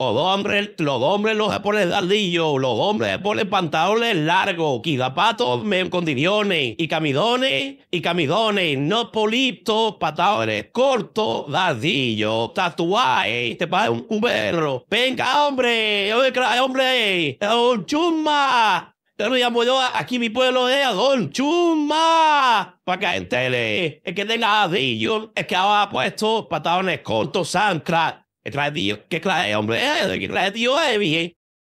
Los hombres, los hombres los ponen dardillos, los hombres ponen pantalones largos, zapatos me y camidones y camidones, no politos, pantalones cortos, dardillos, tatuaje, te paga un, un perro. Venga, hombre, hombre, un Chumma! Yo lo llamo yo aquí mi pueblo es eh, Adol. Chuma. Para que entele. Es que tenga adillo. es que ahora ha puesto pantalones cortos, sancra Это побивка клеем, это клеем, это его